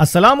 Aslam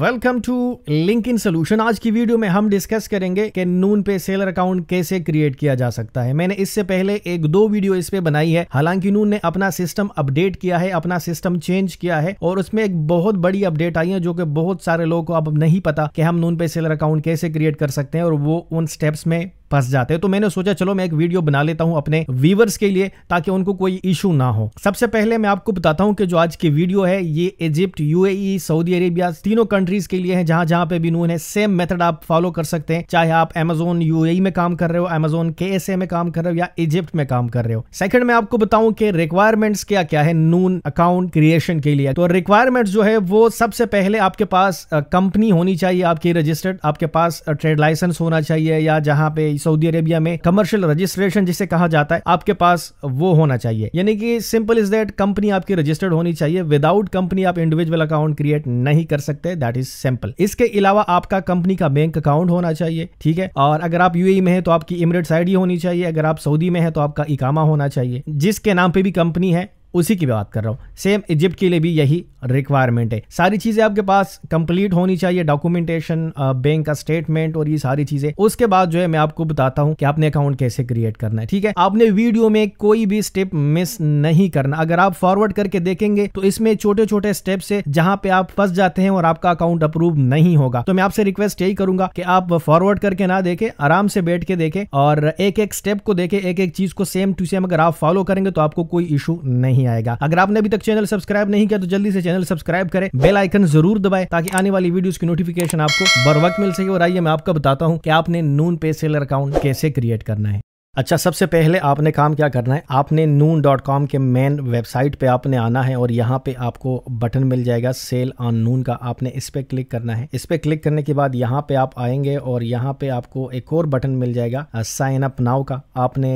welcome to link in solution आज की video में हम डिस्कस करेंगे कि नून पे सेलर अकाउंट कैसे क्रिएट किया जा सकता है मैंने इससे पहले एक दो वीडियो इस पे बनाई है हालांकि नून ने अपना सिस्टम अपडेट किया है अपना सिस्टम चेंज किया है और उसमें एक बहुत बड़ी अपडेट आई है जो कि बहुत सारे लोगों को अब नहीं पता कि हम नून पे सेलर अकाउंट कैसे क्रिएट कर सकते हैं और वो उन स्टेप्स में फंस जाते हैं तो मैंने सोचा चलो मैं एक वीडियो बना लेता हूँ अपने व्यूवर्स के लिए ताकि उनको कोई इशू ना हो सबसे पहले मैं आपको बताता हूँ कि जो आज की वीडियो है ये इजिप्ट यूएई सऊदी अरेबिया तीनों कंट्रीज के लिए है जहां जहां पे भी नून है सेम मेथड आप फॉलो कर सकते हैं चाहे आप एमेजोन यूएई में काम कर रहे हो एमेजोन के में काम कर रहे हो या इजिप्ट में काम कर रहे हो सेकंड मैं आपको बताऊं कि रिक्वायरमेंट्स क्या क्या है नून अकाउंट क्रिएशन के लिए तो रिक्वायरमेंट जो है वो सबसे पहले आपके पास कंपनी होनी चाहिए आपकी रजिस्टर्ड आपके पास ट्रेड लाइसेंस होना चाहिए या जहाँ पे सऊदी अरेबिया में कमर्शियल रजिस्ट्रेशन जिसे कहा जाता है आपके पास वो होना चाहिए यानी कि सिंपल इज दैट कंपनी आपकी रजिस्टर्ड होनी चाहिए विदाउट कंपनी आप इंडिविजुअल अकाउंट क्रिएट नहीं कर सकते दैट इज सिंपल इसके अलावा आपका कंपनी का बैंक अकाउंट होना चाहिए ठीक है और अगर आप यूएई e में है तो आपकी साइड आईडी होनी चाहिए अगर आप सऊदी में है तो आपका इकामा होना चाहिए जिसके नाम पे भी कंपनी है उसी की बात कर रहा हूँ सेम इजिप्ट के लिए भी यही रिक्वायरमेंट है सारी चीज़ें आपके पास कंप्लीट होनी चाहिए डॉक्यूमेंटेशन बैंक का स्टेटमेंट और ये सारी चीज़ें उसके बाद जो है मैं आपको बताता हूँ कि आपने अकाउंट कैसे क्रिएट करना है ठीक है आपने वीडियो में कोई भी स्टेप मिस नहीं करना अगर आप फॉरवर्ड करके देखेंगे तो इसमें छोटे छोटे स्टेप से जहां पे आप फंस जाते हैं और आपका अकाउंट अप्रूव नहीं होगा तो मैं आपसे रिक्वेस्ट यही करूंगा कि आप फॉरवर्ड करके ना देखे आराम से बैठ के देखे और एक एक स्टेप को देखे एक एक चीज को सेम टू सेम अगर आप फॉलो करेंगे तो आपको कोई इशू नहीं नहीं आएगा अगर आपने अभी तक चैनल सब्सक्राइब नहीं किया तो जल्दी से चैनल सब्सक्राइब करें बेल आइकन जरूर दबाए ताकि आने वाली वीडियोस की नोटिफिकेशन आपको बर वक्त मिल सके और आइए मैं आपको बताता हूँ कि आपने नून पे सेलर अकाउंट कैसे क्रिएट करना है अच्छा सबसे पहले आपने काम क्या करना है आपने नून डॉट कॉम के मेन वेबसाइट पे आपने आना है और यहाँ पे आपको बटन मिल जाएगा सेल ऑन नून का आपने इस पर क्लिक करना है इस पर क्लिक करने के बाद यहाँ पे आप आएंगे और यहाँ पे आपको एक और बटन मिल जाएगा साइन अप नाउ का आपने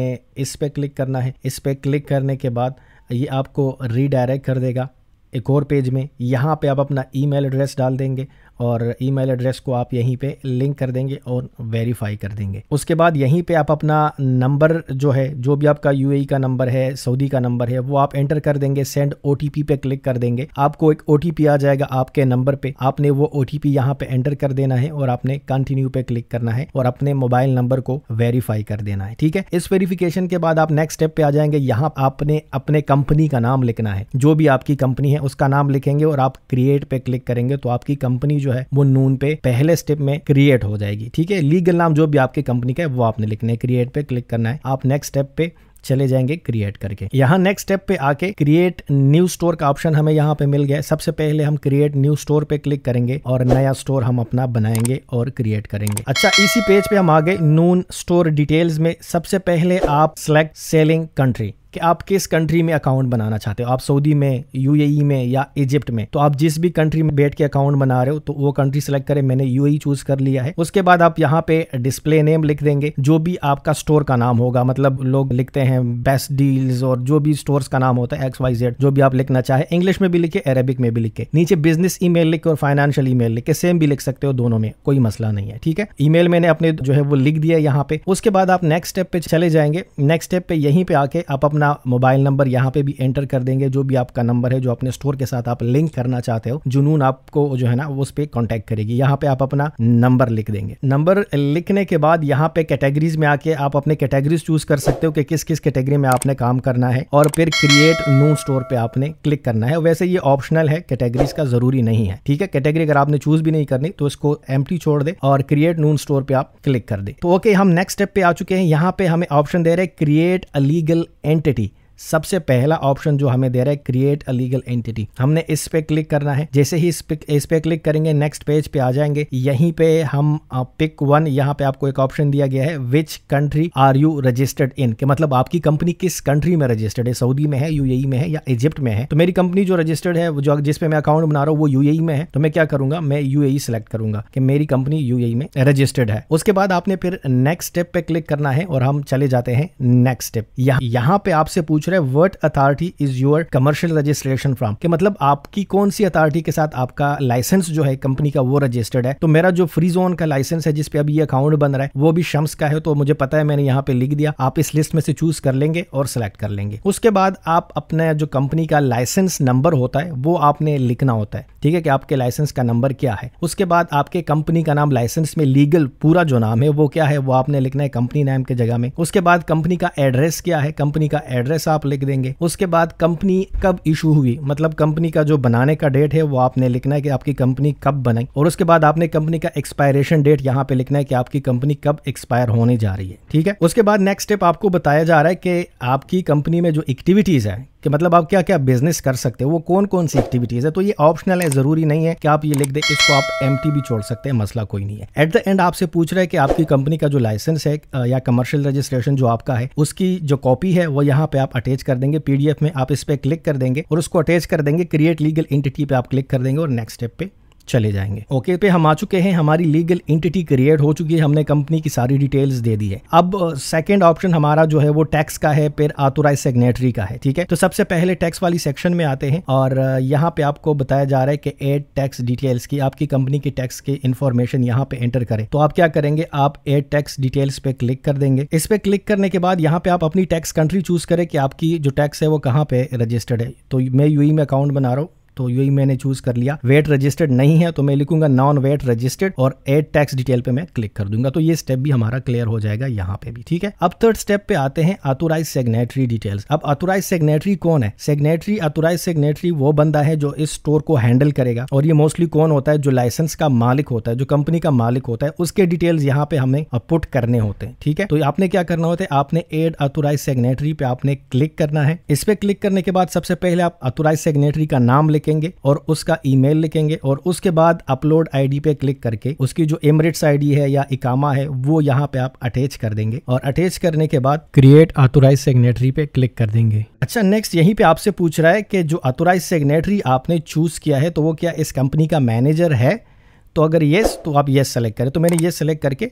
इस पर क्लिक करना है इस पर क्लिक करने के बाद ये आपको रीडायरेक्ट कर देगा एक और पेज में यहाँ पे आप अपना ईमेल एड्रेस डाल देंगे और ईमेल एड्रेस को आप यहीं पे लिंक कर देंगे और वेरीफाई कर देंगे उसके बाद यहीं पे आप अपना नंबर जो है जो भी आपका यूएई e का नंबर है सऊदी का नंबर है वो आप एंटर कर देंगे सेंड ओटीपी पे क्लिक कर देंगे आपको एक ओटीपी आ जाएगा आपके नंबर पे आपने वो ओटीपी यहाँ पे एंटर कर देना है और आपने कंटिन्यू पे क्लिक करना है और अपने मोबाइल नंबर को वेरीफाई कर देना है ठीक है इस वेरिफिकेशन के बाद आप नेक्स्ट स्टेप पे आ जाएंगे यहाँ आपने अपने कंपनी का नाम लिखना है जो भी आपकी कंपनी है उसका नाम लिखेंगे और आप क्रिएट पे क्लिक करेंगे तो आपकी कंपनी जो है वो नून पे पहले स्टेप में क्रिएट हो जाएगी ठीक है लीगल नाम जो भी आपकी कंपनी का है वो आपने लिखना है क्रिएट पे क्लिक करना है आप नेक्स्ट स्टेप पे चले जाएंगे क्रिएट करके यहाँ नेक्स्ट स्टेप पे आके क्रिएट न्यू स्टोर का ऑप्शन हमें यहाँ पे मिल गया सबसे पहले हम क्रिएट न्यू स्टोर पे क्लिक करेंगे और नया स्टोर हम अपना बनाएंगे और क्रिएट करेंगे अच्छा इसी पेज पे हम आ गए नून स्टोर डिटेल्स में सबसे पहले आप सेलेक्ट सेलिंग कंट्री कि आप किस कंट्री में अकाउंट बनाना चाहते हो आप सऊदी में यू e में या इजिप्ट में तो आप जिस भी कंट्री में बैठ के अकाउंट बना रहे हो तो वो कंट्री सेलेक्ट करें मैंने यू चूज e कर लिया है उसके बाद आप यहाँ पे डिस्प्ले नेम लिख देंगे जो भी आपका स्टोर का नाम होगा मतलब लोग लिखते हैं बेस्ट डील्स और जो भी स्टोर का नाम होता है एक्स वाई जेड जो भी आप लिखना चाहे इंग्लिश में भी लिखे अरेबिक में भी लिखे नीचे बिजनेस ई लिखे और फाइनेंशियल मेल लिखे सेम भी लिख सकते हो दोनों में कोई मसला नहीं है ठीक है ई मैंने अपने जो है वो लिख दिया यहाँ पे उसके बाद आप नेक्स्ट स्टेप पे चले जाएंगे नेक्स्ट स्टेप पे यहीं पे आके आप अपना अपना मोबाइल नंबर यहाँ पे भी एंटर कर देंगे जो भी आपका नंबर है जो अपने स्टोर के साथ आप लिंक करना चाहते हो जुनून आपको जो है ना उस पर कॉन्टेक्ट करेगी यहाँ पे आप अपना नंबर लिख देंगे नंबर लिखने के बाद यहाँ पे कैटेगरीज में आके आप अपने कैटेगरीज चूज कर सकते हो कि किस किस कैटेगरी में आपने काम करना है और फिर क्रिएट न्यू स्टोर पे आपने क्लिक करना है वैसे ये ऑप्शनल है कैटेगरीज का जरूरी नहीं है ठीक है कैटेगरी अगर आपने चूज भी नहीं करनी तो इसको एम छोड़ दे और क्रिएट नून स्टोर पे आप क्लिक कर दे तो ओके हम नेक्स्ट स्टेप पे आ चुके हैं यहाँ पे हमें ऑप्शन दे रहे create a legal legal entity entity सबसे पहला ऑप्शन जो हमें दे रहा है क्रिएट अ लीगल एंटिटी हमने इस पे क्लिक करना है जैसे ही इस पे इस पे क्लिक करेंगे नेक्स्ट पेज पे आ जाएंगे यहीं पे हम पिक वन यहाँ पे आपको एक ऑप्शन दिया गया है which country are you registered in के मतलब आपकी कंपनी किस कंट्री में रजिस्टर्ड है सऊदी में है यू e में है या इजिप्ट में है तो मेरी कंपनी जो रजिस्टर्ड है जो जिसपे मैं अकाउंट बना रहा हूँ वो यू e में है तो मैं क्या करूंगा मैं यू सेलेक्ट करूंगा कि मेरी कंपनी यू e में रजिस्टर्ड है उसके बाद आपने फिर नेक्स्ट स्टेप पे क्लिक करना है और हम चले जाते हैं नेक्स्ट स्टेप यहाँ पे आपसे पूछ पूछ रहा है what authority is your commercial registration from के मतलब आपकी कौन सी अथॉरिटी के साथ आपका लाइसेंस जो है कंपनी का वो रजिस्टर्ड है तो मेरा जो फ्री जोन का लाइसेंस है जिसपे अभी ये अकाउंट बन रहा है वो भी शम्स का है तो मुझे पता है मैंने यहाँ पे लिख दिया आप इस लिस्ट में से चूज कर लेंगे और सिलेक्ट कर लेंगे उसके बाद आप अपने जो कंपनी का लाइसेंस नंबर होता है वो आपने लिखना होता है ठीक है कि आपके लाइसेंस का नंबर क्या है उसके बाद आपके कंपनी का नाम लाइसेंस में लीगल पूरा जो नाम है वो क्या है वो आपने लिखना है कंपनी नाम के जगह में उसके बाद कंपनी का एड्रेस क्या है कंपनी का एड्रेस आप लिख देंगे उसके बाद कंपनी कब इशू हुई मतलब कंपनी का जो बनाने का डेट है वो आपने लिखना है कि आपकी कंपनी कब बनाई और उसके बाद आपने कंपनी का एक्सपायरेशन डेट यहाँ पे लिखना है कि आपकी कंपनी कब एक्सपायर होने जा रही है ठीक है उसके बाद नेक्स्ट स्टेप आपको बताया जा रहा है कि आपकी कंपनी में जो एक्टिविटीज है कि मतलब आप क्या क्या बिजनेस कर सकते हैं वो कौन कौन सी एक्टिविटीज़ है तो ये ऑप्शनल है ज़रूरी नहीं है कि आप ये लिख दे इसको आप एम भी छोड़ सकते हैं मसला कोई नहीं है एट द एंड आपसे पूछ रहा है कि आपकी कंपनी का जो लाइसेंस है या कमर्शियल रजिस्ट्रेशन जो आपका है उसकी जो कॉपी है वो यहाँ पे आप अटैच कर देंगे पीडीएफ में आप इस पर क्लिक कर देंगे और उसको अटैच कर देंगे क्रिएट लीगल इंटिटी पे आप क्लिक कर देंगे और नेक्स्ट स्टेप पे चले जाएंगे ओके पे हम आ चुके हैं हमारी लीगल इंटिटी क्रिएट हो चुकी है हमने कंपनी की सारी डिटेल्स दे दी है अब सेकंड ऑप्शन हमारा जो है वो टैक्स का है फिर आतुराइज सेग्नेटरी का है ठीक है तो सबसे पहले टैक्स वाली सेक्शन में आते हैं और यहाँ पे आपको बताया जा रहा है कि एड टैक्स डिटेल्स की आपकी कंपनी की टैक्स की इन्फॉर्मेशन यहाँ पे एंटर करें तो आप क्या करेंगे आप एड टैक्स डिटेल्स पे क्लिक कर देंगे इस पे क्लिक करने के बाद यहाँ पे आप अपनी टैक्स कंट्री चूज करें कि आपकी जो टैक्स है वो कहाँ पे रजिस्टर्ड है तो मैं यू में अकाउंट बना रहा हूँ तो यही मैंने चूज कर लिया वेट रजिस्टर्ड नहीं है तो मैं लिखूंगा नॉन वेट रजिस्टर्ड और एड टैक्स डिटेल पे मैं क्लिक कर दूंगा तो ये स्टेप भी हमारा क्लियर हो जाएगा यहाँ पे भी ठीक है अब थर्ड स्टेप पे आते हैं अथोराइज सेग्नेटरी डिटेल्स अब अथोराइज सेग्नेटरी कौन है सेग्नेटरी अथोराइज सेग्नेटरी वो बंदा है जो इस स्टोर को हैंडल करेगा और ये मोस्टली कौन होता है जो लाइसेंस का मालिक होता है जो कंपनी का मालिक होता है उसके डिटेल्स यहाँ पे हमें पुट करने होते हैं ठीक है तो आपने क्या करना होता है आपने एड अथोराइज सेग्नेटरी पे आपने क्लिक करना है इस पे क्लिक करने के बाद सबसे पहले आप अथोराइज सेग्नेटरी का नाम लिख लिखेंगे और उसका ईमेल लिखेंगे और उसके बाद अपलोड आईडी पे क्लिक करके उसकी जो एमरेट्स आईडी है या इकामा है वो यहाँ पे आप अटैच कर देंगे और अटैच करने के बाद क्रिएट ऑथोराइज सेग्नेटरी पे क्लिक कर देंगे अच्छा नेक्स्ट यहीं पे आपसे पूछ रहा है कि जो ऑथोराइज सेग्नेटरी आपने चूज किया है तो वो क्या इस कंपनी का मैनेजर है तो अगर येस तो आप येस सेलेक्ट करें तो मैंने ये सेलेक्ट करके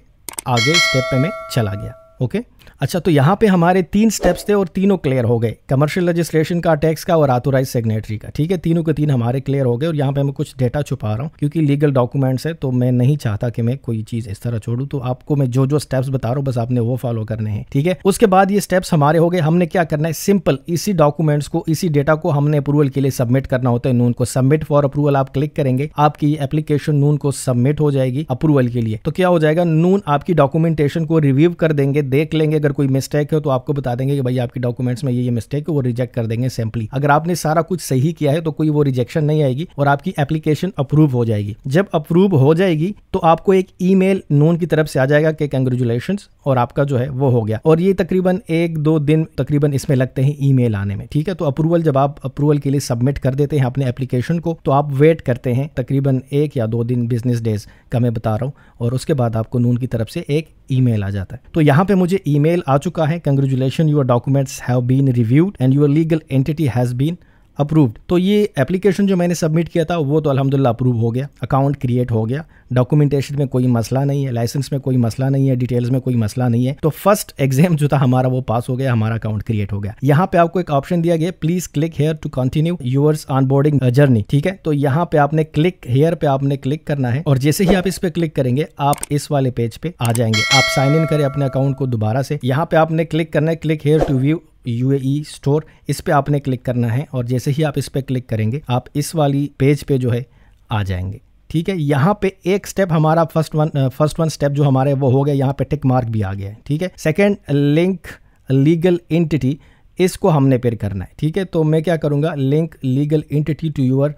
आगे स्टेप पे मैं चला गया ओके अच्छा तो यहाँ पे हमारे तीन स्टेप्स थे और तीनों क्लियर हो गए कमर्शियल रजिस्ट्रेशन का टैक्स का और ऑथोराइज सेग्नेटरी का ठीक है तीनों के तीन हमारे क्लियर हो गए और यहाँ पे मैं कुछ डेटा छुपा रहा हूँ क्योंकि लीगल डॉक्यूमेंट्स है तो मैं नहीं चाहता कि मैं कोई चीज़ इस तरह छोड़ू तो आपको मैं जो जो स्टेप्स बता रहा हूँ बस आपने वो फॉलो करने हैं ठीक है उसके बाद ये स्टेप्स हमारे हो गए हमने क्या करना है सिंपल इसी डॉक्यूमेंट्स को इसी डेटा को हमने अप्रूवल के लिए सबमिट करना होता है नून को सबमिट फॉर अप्रूवल आप क्लिक करेंगे आपकी एप्लीकेशन नून को सबमिट हो जाएगी अप्रूवल के लिए तो क्या हो जाएगा नून आपकी डॉक्यूमेंटेशन को रिव्यू कर देंगे देख लेंगे अगर कोई मिस्टेक हो तो आपको बता देंगे कि भाई आपके डॉक्यूमेंट्स में ये ये मिस्टेक है वो रिजेक्ट कर देंगे सैम्पली अगर आपने सारा कुछ सही किया है तो कोई वो रिजेक्शन नहीं आएगी और आपकी एप्लीकेशन अप्रूव हो जाएगी जब अप्रूव हो जाएगी तो आपको एक मेल नून की तरफ से आ जाएगा कि कंग्रेचुलेशन और आपका जो है वो हो गया और ये तकरीबन एक दो दिन तकरीबन इसमें लगते हैं ई आने में ठीक है तो अप्रूवल जब आप अप्रूवल के लिए सबमिट कर देते हैं अपने एप्लीकेशन को तो आप वेट करते हैं तकरीबन एक या दो दिन बिजनेस डेज का मैं बता रहा हूँ और उसके बाद आपको नून की तरफ से एक ईमेल आ जाता है तो यहाँ पे मुझे ईमेल आ चुका है congratulation your documents have been reviewed and your legal entity has been approved तो ये एप्लीकेशन जो मैंने सबमिट किया था वो तो अलहमदिल्ला अप्रूव हो गया अकाउंट क्रिएट हो गया डॉक्यूमेंटेशन में कोई मसला नहीं है लाइसेंस में कोई मसला नहीं है डिटेल्स में कोई मसला नहीं है तो फर्स्ट एग्जाम जो था हमारा वो पास हो गया हमारा अकाउंट क्रिएट हो गया यहाँ पे आपको एक ऑप्शन दिया गया please click here to continue yours onboarding journey ठीक है तो यहाँ पे आपने क्लिक हेयर पे आपने क्लिक करना है और जैसे ही आप इस पे क्लिक करेंगे आप इस वाले पेज पे आ जाएंगे आप साइन इन करें अपने अकाउंट को दोबारा से यहाँ पे आपने क्लिक करना है click here to view you store इस पर आपने क्लिक करना है और जैसे ही आप इस पर क्लिक करेंगे आप इस वाली पेज पे जो है आ जाएंगे ठीक है यहाँ पे एक स्टेप हमारा first one first one step जो हमारे वो हो गया यहाँ पे टिक मार्क भी आ गया है ठीक है सेकेंड लिंक लीगल इंटिटी इसको हमने पेर करना है ठीक है तो मैं क्या करूँगा link legal entity to your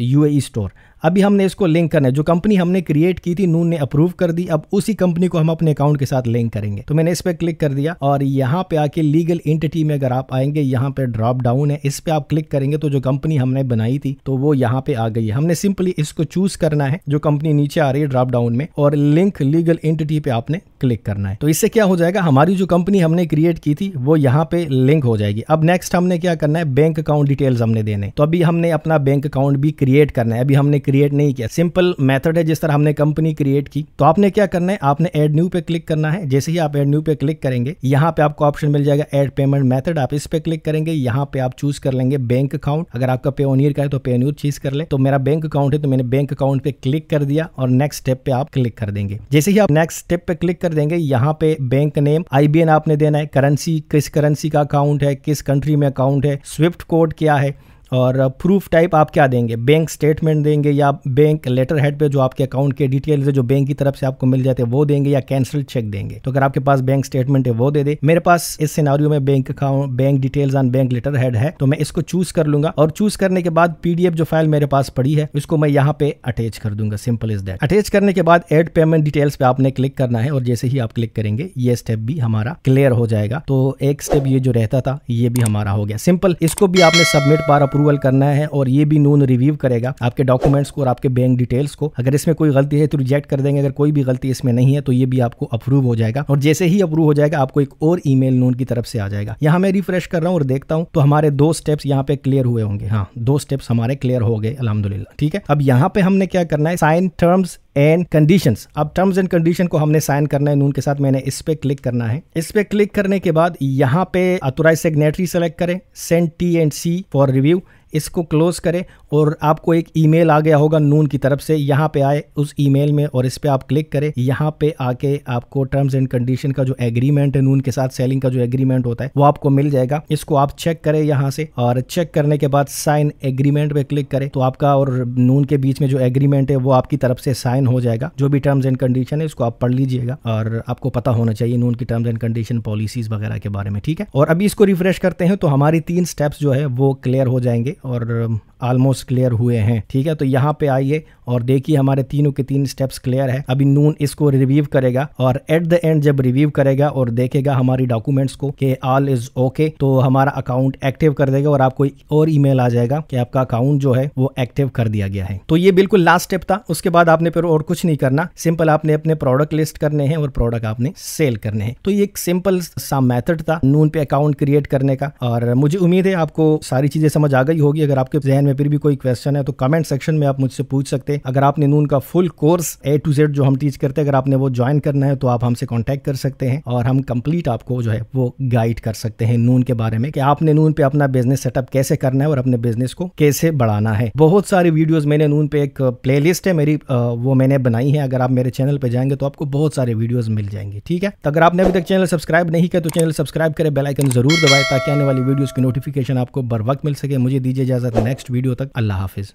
U A store अभी हमने इसको लिंक करना है जो कंपनी हमने क्रिएट की थी नून ने अप्रूव कर दी अब उसी कंपनी को हम अपने अकाउंट के साथ लिंक करेंगे तो मैंने इस पर क्लिक कर दिया और यहाँ पे आके लीगल इंटिटी में अगर आप आएंगे यहाँ पे ड्रॉप डाउन है इस पे आप क्लिक करेंगे तो जो कंपनी हमने बनाई थी तो वो यहाँ पे आ गई है हमने सिंपली इसको चूज करना है जो कंपनी नीचे आ रही है ड्रॉप डाउन में और लिंक लीगल इंटिटी पे आपने क्लिक करना है तो इससे क्या हो जाएगा हमारी जो कंपनी हमने क्रिएट की थी वो यहाँ पे लिंक हो जाएगी अब नेक्स्ट हमने क्या करना है बैंक अकाउंट डिटेल्स हमने देने तो अभी हमने अपना बैंक अकाउंट भी क्रिएट करना है अभी हमने क्रिएट नहीं किया सिंपल मेथड है जिस तरह हमने कंपनी क्रिएट की तो आपने क्या करना है आपने एड न्यू पे क्लिक करना है जैसे ही आप एड न्यू पे क्लिक करेंगे यहाँ पे आपको ऑप्शन मिल जाएगा एड पेमेंट मेथड आप इस पे क्लिक करेंगे यहाँ पे आप चूज कर लेंगे बैंक अकाउंट अगर आपका पे ओनियर का है तो पे ओनियर चीज कर ले तो मेरा बैंक अकाउंट है तो मैंने बैंक अकाउंट पे क्लिक कर दिया और नेक्स्ट स्टेप पे आप क्लिक कर देंगे जैसे ही आप नेक्स्ट स्टेप पे क्लिक कर देंगे यहाँ पे बैंक नेम आई आपने देना है करेंसी किस करेंसी का अकाउंट है किस कंट्री में अकाउंट है स्विफ्ट कोड क्या है और प्रूफ टाइप आप क्या देंगे बैंक स्टेटमेंट देंगे या बैंक लेटर हेड पे जो आपके अकाउंट के डिटेल्स है जो बैंक की तरफ से आपको मिल जाते हैं वो देंगे या कैंसिल चेक देंगे तो अगर आपके पास बैंक स्टेटमेंट है वो दे दे मेरे पास इस सिनारियो में bank account bank details on bank letterhead है तो मैं इसको चूज कर लूंगा और चूज करने के बाद पीडीएफ जो फाइल मेरे पास पड़ी है इसको मैं यहाँ पे अटैच कर दूंगा सिंपल इज दैट अटैच करने के बाद एड पेमेंट डिटेल्स पे आपने क्लिक करना है और जैसे ही आप क्लिक करेंगे ये स्टेप भी हमारा क्लियर हो जाएगा तो एक स्टेप ये जो रहता था ये भी हमारा हो गया सिंपल इसको भी आपने सबमिट पारा अप्रूवल करना है और ये भी नून रिव्यू करेगा आपके डॉक्यूमेंट्स को और आपके बैंक डिटेल्स को अगर इसमें कोई गलती है तो रिजेक्ट कर देंगे अगर कोई भी गलती इसमें नहीं है तो ये भी आपको अप्रूव हो जाएगा और जैसे ही अप्रूव हो जाएगा आपको एक और ईमेल नून की तरफ से आ जाएगा यहाँ मैं रिफ्रेश कर रहा हूँ और देखता हूँ तो हमारे दो स्टेप्स यहाँ पे क्लियर हुए होंगे हाँ दो स्टेप्स हमारे क्लियर हो गए अलहमदुल्ला ठीक है अब यहाँ पे हमने क्या करना है साइन टर्म्स एंड कंडीशंस अब टर्म्स एंड कंडीशन को हमने साइन करना है नून के साथ मैंने इस पे क्लिक करना है इस पे क्लिक करने के बाद यहाँ पे अथोराइज सेग्नेटरी सेलेक्ट करें send T and C for review इसको क्लोज़ करें और आपको एक ईमेल आ गया होगा नून की तरफ से यहाँ पे आए उस ईमेल में और इस पर आप क्लिक करें यहाँ पे आके आपको टर्म्स एंड कंडीशन का जो एग्रीमेंट है नून के साथ सेलिंग का जो एग्रीमेंट होता है वो आपको मिल जाएगा इसको आप चेक करें यहाँ से और चेक करने के बाद साइन एग्रीमेंट पे क्लिक करें तो आपका और नून के बीच में जो एग्रीमेंट है वो आपकी तरफ से साइन हो जाएगा जो भी टर्म्स एंड कंडीशन है इसको आप पढ़ लीजिएगा और आपको पता होना चाहिए नून की टर्म्स एंड कंडीशन पॉलिसीज वगैरह के बारे में ठीक है और अभी इसको रिफ्रेश करते हैं तो हमारी तीन स्टेप्स जो है वो क्लियर हो जाएंगे or um, ऑलमोस्ट क्लियर हुए हैं ठीक है तो यहाँ पे आइए और देखिए हमारे तीनों के तीन स्टेप्स क्लियर है अभी नून इसको रिव्यू करेगा और एट द एंड जब रिव्यू करेगा और देखेगा हमारी डॉक्यूमेंट्स को कि ऑल इज ओके तो हमारा अकाउंट एक्टिव कर देगा और आपको और ईमेल आ जाएगा कि आपका अकाउंट जो है वो एक्टिव कर दिया गया है तो ये बिल्कुल लास्ट स्टेप था उसके बाद आपने फिर और कुछ नहीं करना सिंपल आपने अपने प्रोडक्ट लिस्ट करने हैं और प्रोडक्ट आपने सेल करने हैं तो ये एक सिंपल सा मेथड था नून पे अकाउंट क्रिएट करने का और मुझे उम्मीद है आपको सारी चीजें समझ आ गई होगी अगर आपके जहन में फिर भी कोई क्वेश्चन है तो कमेंट सेक्शन में आप मुझसे पूछ सकते हैं अगर आपने नून का full course A to Z जो हम टीच करते हैं अगर आपने वो ज्वाइन करना है तो आप हमसे कॉन्टेक्ट कर सकते हैं और हम कंप्लीट आपको जो है वो गाइड कर सकते हैं नून के बारे में कि आपने नून पे अपना बिजनेस सेटअप कैसे करना है और अपने बिजनेस को कैसे बढ़ाना है बहुत सारी वीडियोज मैंने नून पे एक प्ले है मेरी वो मैंने बनाई है अगर आप मेरे चैनल पर जाएंगे तो आपको बहुत सारे वीडियोज मिल जाएंगे ठीक है तो अगर आपने अभी तक चैनल सब्सक्राइब नहीं किया तो चैनल सब्सक्राइब करें बेलाइकन जरूर दबाए ताकि आने वाली वीडियोज की नोटिफिकेशन आपको बर वक्त मिल सके मुझे दीजिए इजाजत नेक्स्ट वीडियो तक अल्लाह हाफिज़